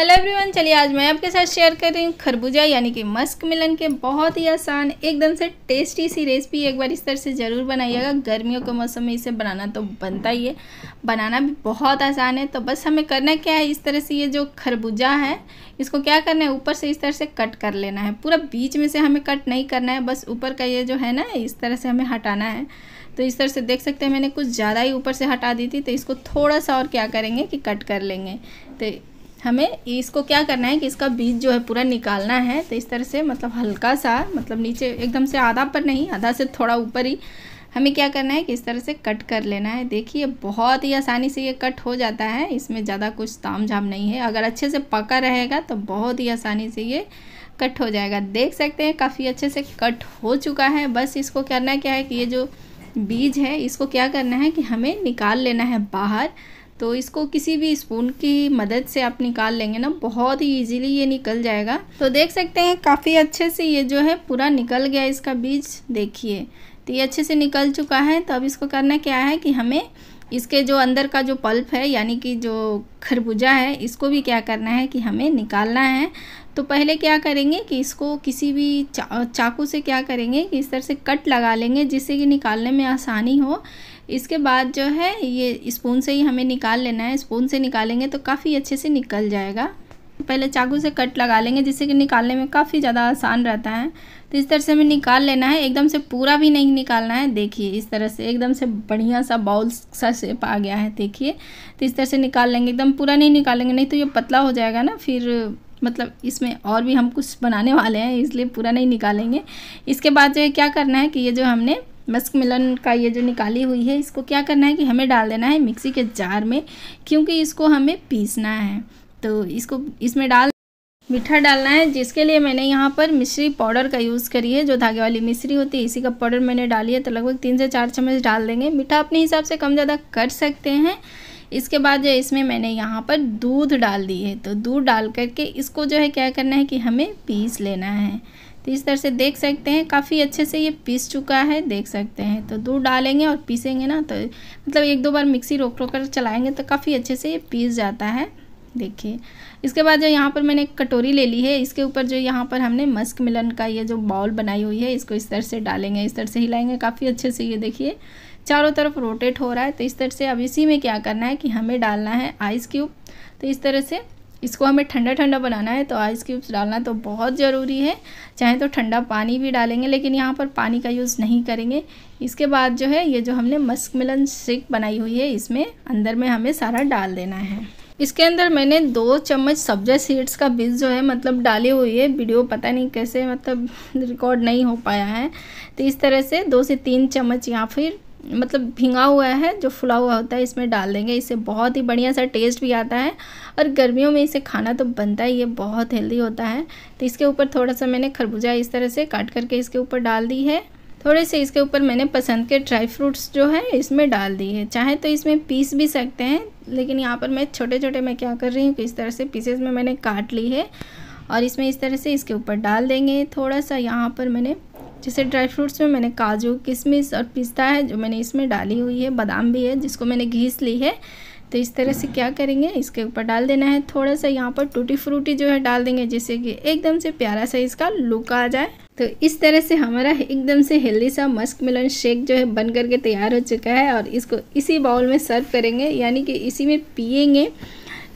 hello everyone चलिए आज मैं आपके साथ शेयर कर रही हूँ खरबूजा यानी कि मस्क मिलन के बहुत ही आसान एकदम से टेस्टी सी रेसिपी एक बार इस तरह से ज़रूर बनाइएगा गर्मियों के मौसम में इसे बनाना तो बनता ही है बनाना भी बहुत आसान है तो बस हमें करना क्या है इस तरह से ये जो खरबूजा है इसको क्या करना है ऊपर से इस तरह से कट कर लेना है पूरा बीच में से हमें कट नहीं करना है बस ऊपर का ये जो है ना इस तरह से हमें हटाना है तो इस तरह से देख सकते हैं मैंने कुछ ज़्यादा ही ऊपर से हटा दी थी तो इसको थोड़ा सा और क्या करेंगे कि कट कर लेंगे तो हमें इसको क्या करना है कि इसका बीज जो है पूरा निकालना है तो इस तरह से मतलब हल्का सा मतलब नीचे एकदम से आधा पर नहीं आधा से थोड़ा ऊपर ही हमें क्या करना है कि इस तरह से कट कर लेना है देखिए बहुत ही आसानी से ये कट हो जाता है इसमें ज़्यादा कुछ ताम झाम नहीं है अगर अच्छे से पका रहेगा तो बहुत ही आसानी से ये कट हो जाएगा देख सकते हैं काफ़ी अच्छे से कट हो चुका है बस इसको करना क्या है कि ये जो बीज है इसको क्या करना है कि हमें निकाल लेना है बाहर तो इसको किसी भी स्पून की मदद से आप निकाल लेंगे ना बहुत ही इजीली ये निकल जाएगा तो देख सकते हैं काफ़ी अच्छे से ये जो है पूरा निकल गया इसका बीज देखिए तो ये अच्छे से निकल चुका है तो अब इसको करना क्या है कि हमें इसके जो अंदर का जो पल्प है यानी कि जो खरबूजा है इसको भी क्या करना है कि हमें निकालना है तो पहले क्या करेंगे कि इसको किसी भी चा, चाकू से क्या करेंगे कि इस तरह से कट लगा लेंगे जिससे कि निकालने में आसानी हो इसके बाद जो है ये स्पून से ही हमें निकाल लेना है स्पून से निकालेंगे तो काफ़ी अच्छे से निकल जाएगा पहले चाकू से कट लगा लेंगे जिससे कि निकालने में काफ़ी ज़्यादा आसान रहता है तो इस तरह से हमें निकाल लेना है एकदम से पूरा भी नहीं निकालना है देखिए इस तरह से एकदम से बढ़िया सा बाउल सा शेप आ गया है देखिए तो इस तरह से निकाल लेंगे एकदम पूरा नहीं निकालेंगे नहीं तो ये पतला हो जाएगा ना फिर मतलब इसमें और भी हम कुछ बनाने वाले हैं इसलिए पूरा नहीं निकालेंगे इसके बाद जो है क्या करना है कि ये जो हमने मस्क मिलन का ये जो निकाली हुई है इसको क्या करना है कि हमें डाल देना है मिक्सी के जार में क्योंकि इसको हमें पीसना है तो इसको इसमें डाल मीठा डालना है जिसके लिए मैंने यहाँ पर मिश्री पाउडर का यूज़ करी है जो धागे वाली मिश्री होती है इसी का पाउडर मैंने डाली है तो लगभग तीन से चार चम्मच डाल देंगे मीठा अपने हिसाब से कम ज़्यादा कर सकते हैं इसके बाद जो इसमें मैंने यहाँ पर दूध डाल दी है तो दूध डाल करके इसको जो है क्या करना है कि हमें पीस लेना है तो इस तरह से देख सकते हैं काफ़ी अच्छे से ये पीस चुका है देख सकते हैं तो दूध डालेंगे और पीसेंगे ना तो मतलब एक दो बार मिक्सी रोक रोक कर चलाएँगे तो काफ़ी अच्छे से ये पीस जाता है देखिए इसके बाद जो यहाँ पर मैंने एक कटोरी ले ली है इसके ऊपर जो यहाँ पर हमने मस्क मिलन का ये जो बाउल बनाई हुई है इसको इस तरह से डालेंगे इस तरह से हिलाएंगे काफ़ी अच्छे से ये देखिए चारों तरफ रोटेट हो रहा है तो इस तरह से अब इसी में क्या करना है कि हमें डालना है आइस क्यूब तो इस तरह से इसको हमें ठंडा ठंडा बनाना है तो आइस क्यूब्स डालना तो बहुत ज़रूरी है चाहे तो ठंडा पानी भी डालेंगे लेकिन यहाँ पर पानी का यूज़ नहीं करेंगे इसके बाद जो है ये जो हमने मस्क मिलन स्टिक बनाई हुई है इसमें अंदर में हमें सारा डाल देना है इसके अंदर मैंने दो चम्मच सब्जा सीड्स का बीज जो है मतलब डाली हुई है वीडियो पता नहीं कैसे मतलब रिकॉर्ड नहीं हो पाया है तो इस तरह से दो से तीन चम्मच या फिर मतलब भिंगा हुआ है जो फुला हुआ होता है इसमें डाल देंगे इससे बहुत ही बढ़िया सा टेस्ट भी आता है और गर्मियों में इसे खाना तो बनता ही है बहुत हेल्दी होता है तो इसके ऊपर थोड़ा सा मैंने खरबूजा इस तरह से काट करके इसके ऊपर डाल दी है थोड़े से इसके ऊपर मैंने पसंद के ड्राई फ्रूट्स जो है इसमें डाल दी है चाहे तो इसमें पीस भी सकते हैं लेकिन यहाँ पर मैं छोटे छोटे मैं क्या कर रही हूँ कि इस तरह से पीसेस में मैंने काट ली है और इसमें इस तरह से इसके ऊपर डाल देंगे थोड़ा सा यहाँ पर मैंने जैसे ड्राई फ्रूट्स में मैंने काजू किशमिश और पिस्ता है जो मैंने इसमें डाली हुई है बादाम भी है जिसको मैंने घीस ली है तो इस तरह से क्या करेंगे इसके ऊपर डाल देना है थोड़ा सा यहाँ पर टूटी फ्रूटी जो है डाल देंगे जिससे कि एकदम से प्यारा सा इसका लुक आ जाए तो इस तरह से हमारा एकदम से हेल्दी सा मस्क मिलन शेक जो है बन करके तैयार हो चुका है और इसको इसी बाउल में सर्व करेंगे यानी कि इसी में पिएंगे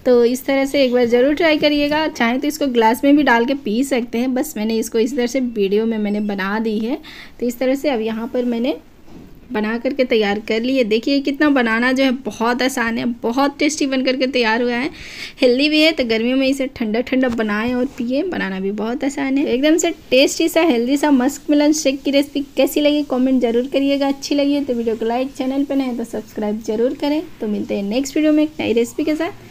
तो इस तरह से एक बार ज़रूर ट्राई करिएगा चाहें तो इसको ग्लास में भी डाल के पी सकते हैं बस मैंने इसको इस तरह से वीडियो में मैंने बना दी है तो इस तरह से अब यहाँ पर मैंने बना करके तैयार कर लिए देखिए कितना बनाना जो है बहुत आसान है बहुत टेस्टी बन करके तैयार हुआ है हेल्दी भी है तो गर्मियों में इसे ठंडा ठंडा बनाएं और पिए बनाना भी बहुत आसान है एकदम से टेस्टी सा हेल्दी सा मस्क मिलन शेक की रेसिपी कैसी लगी कमेंट जरूर करिएगा अच्छी लगी है तो वीडियो को लाइक चैनल पर नहीं तो सब्सक्राइब जरूर करें तो मिलते हैं नेक्स्ट वीडियो में एक नई रेसिपी के साथ